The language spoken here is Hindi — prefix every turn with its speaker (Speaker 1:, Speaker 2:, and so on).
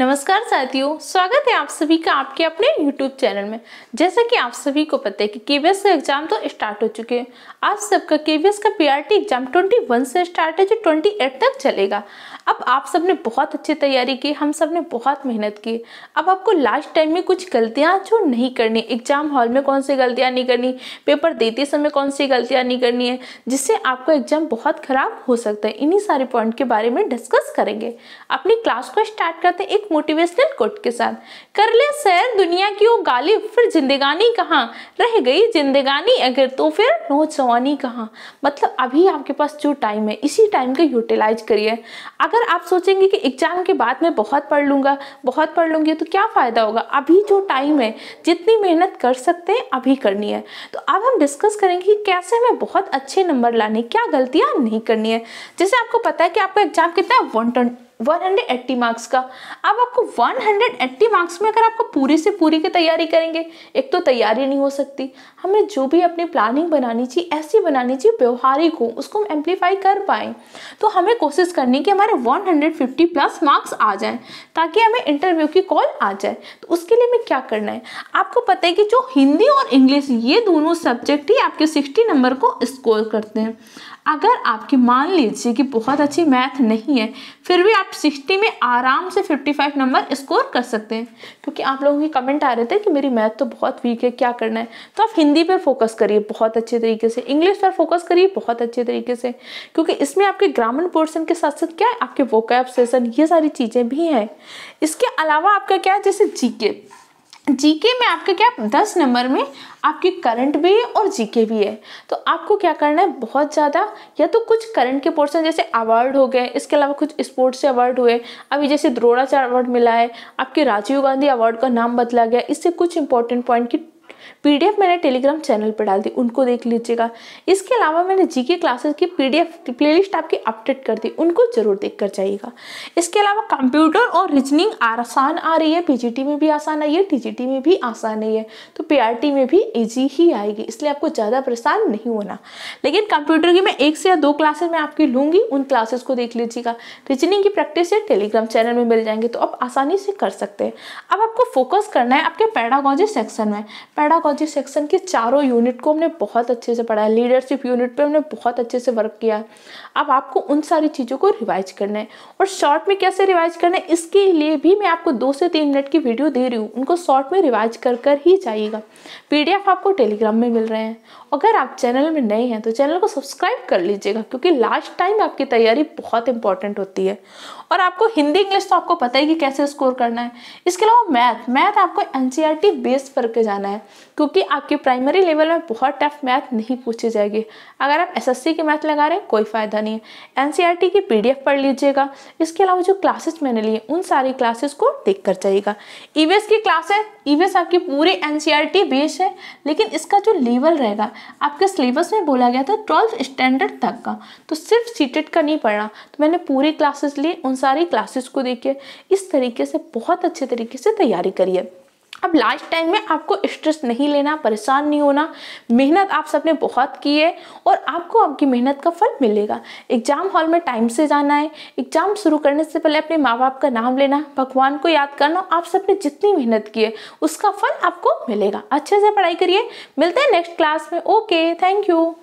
Speaker 1: नमस्कार साथियों स्वागत है आप सभी का आपके अपने YouTube चैनल में जैसा कि आप सभी को पता है कि केवीएस का एग्जाम तो स्टार्ट हो चुके हैं आप सबका केवीएस का पीआरटी एग्जाम 21 से स्टार्ट है जो 28 तक चलेगा अब आप सब ने बहुत अच्छी तैयारी की हम सब ने बहुत मेहनत की अब आपको लास्ट टाइम में कुछ गलतियाँ जो नहीं करनी एग्जाम हॉल में कौन सी गलतियाँ नहीं करनी पेपर देते समय कौन सी गलतियाँ नहीं करनी है जिससे आपका एग्जाम बहुत खराब हो सकता है इन्हीं सारे पॉइंट के बारे में डिस्कस करेंगे अपनी क्लास को स्टार्ट करते एक मोटिवेशनल कोट के साथ कर ले सैर दुनिया की वो गालिब फिर जिंदगानी कहाँ रह गई जिंदगानी अगर तो फिर नौजवानी कहाँ मतलब अभी आपके पास जो टाइम है इसी टाइम का यूटिलाइज करिए अगर आप सोचेंगे कि एग्जाम के बाद मैं बहुत पढ़ लूँगा बहुत पढ़ लूँगी तो क्या फ़ायदा होगा अभी जो टाइम है जितनी मेहनत कर सकते हैं अभी करनी है तो अब हम डिस्कस करेंगे कि कैसे हमें बहुत अच्छे नंबर लाने क्या गलतियाँ नहीं करनी है जैसे आपको पता है कि आपका एग्जाम कितना है 180 मार्क्स का अब आपको 180 मार्क्स में अगर आपको पूरी से पूरी की तैयारी करेंगे एक तो तैयारी नहीं हो सकती हमें जो भी अपनी प्लानिंग बनानी चाहिए ऐसी बनानी चाहिए व्यवहारिक हो उसको हम एम्पलीफाई कर पाएँ तो हमें कोशिश करनी कि हमारे 150 प्लस मार्क्स आ जाएं ताकि हमें इंटरव्यू की कॉल आ जाए तो उसके लिए हमें क्या करना है आपको पता है कि जो हिंदी और इंग्लिश ये दोनों सब्जेक्ट ही आपके सिक्सटी नंबर को स्कोर करते हैं अगर आपकी मान लीजिए कि बहुत अच्छी मैथ नहीं है फिर भी आप आप 60 में आराम से 55 नंबर स्कोर कर सकते हैं क्योंकि आप लोगों के कमेंट आ रहे थे कि मेरी मैथ तो बहुत वीक है क्या करना है तो आप हिंदी पर फोकस करिए बहुत अच्छे तरीके से इंग्लिश पर फोकस करिए बहुत अच्छे तरीके से क्योंकि इसमें आपके ग्रामीण पोर्सन के साथ साथ क्या है आपके वोकैब सेशन ये सारी चीज़ें भी हैं इसके अलावा आपका क्या है जैसे जीके जीके में आपके क्या दस नंबर में आपकी करंट भी है और जीके भी है तो आपको क्या करना है बहुत ज़्यादा या तो कुछ करंट के पोर्शन जैसे अवार्ड हो गए इसके अलावा कुछ स्पोर्ट्स से अवार्ड हुए अभी जैसे द्रोणाचार्य अवार्ड मिला है आपके राजीव गांधी अवार्ड का नाम बदला गया इससे कुछ इंपॉर्टेंट पॉइंट की पीडीएफ मैंने टेलीग्राम चैनल पर डाल दी उनको देख लीजिएगा इसके अलावा मैंने जीके क्लासेस की पीडीएफ प्लेलिस्ट आपकी अपडेट कर दी उनको जरूर देख कर जाइएगा इसके अलावा कंप्यूटर और रीजनिंग आसान आ रही है पीजीटी में भी आसान आई है टीजीटी में भी आसान आई है तो पीआरटी में भी ईजी ही आएगी इसलिए आपको ज़्यादा परेशान नहीं होना लेकिन कंप्यूटर की मैं एक से या दो क्लासेज मैं आपकी लूँगी उन क्लासेस को देख लीजिएगा रीजनिंग की प्रैक्टिस या टेलीग्राम चैनल में मिल जाएंगे तो आप आसानी से कर सकते हैं अब आपको फोकस करना है आपके पैडागोजी सेक्शन में पैडागॉजी सेक्शन के चारों यूनिट को हमने बहुत अच्छे से पढ़ा है लीडरशिप यूनिट पे हमने बहुत अच्छे से वर्क किया अब आपको उन सारी चीज़ों को रिवाइज करना है और शॉर्ट में कैसे रिवाइज करना है इसके लिए भी मैं आपको दो से तीन मिनट की वीडियो दे रही हूँ उनको शॉर्ट में रिवाइज कर कर ही जाइएगा पी आपको टेलीग्राम में मिल रहे हैं अगर आप चैनल में नए हैं तो चैनल को सब्सक्राइब कर लीजिएगा क्योंकि लास्ट टाइम आपकी तैयारी बहुत इंपॉर्टेंट होती है और आपको हिंदी इंग्लिश तो आपको पता ही कि कैसे स्कोर करना है इसके अलावा मैथ मैथ आपको एन सी बेस करके जाना है क्योंकि आपके प्राइमरी लेवल में बहुत टफ मैथ नहीं पूछी जाएगी अगर आप एस की मैथ लगा रहे हैं कोई फ़ायदा नहीं है एन e की पी पढ़ लीजिएगा इसके अलावा जो क्लासेस मैंने लिए उन सारी क्लासेस को देख कर जाइएगा ई e की क्लास है ई e आपकी पूरी एन बेस है लेकिन इसका जो लेवल रहेगा आपके सिलेबस में बोला गया था ट्वेल्थ स्टैंडर्ड तक का तो सिर्फ सीटेट e का नहीं पढ़ना तो मैंने पूरी क्लासेस ली उन सारी क्लासेस को देखिए इस तरीके से बहुत अच्छे तरीके से तैयारी करिए अब लास्ट टाइम में आपको स्ट्रेस नहीं लेना परेशान नहीं होना मेहनत आप सबने बहुत की है और आपको आपकी मेहनत का फल मिलेगा एग्जाम हॉल में टाइम से जाना है एग्जाम शुरू करने से पहले अपने माँ बाप का नाम लेना भगवान को याद करना आप सबने जितनी मेहनत की है उसका फल आपको मिलेगा अच्छे से पढ़ाई करिए मिलते हैं नेक्स्ट क्लास में ओके थैंक यू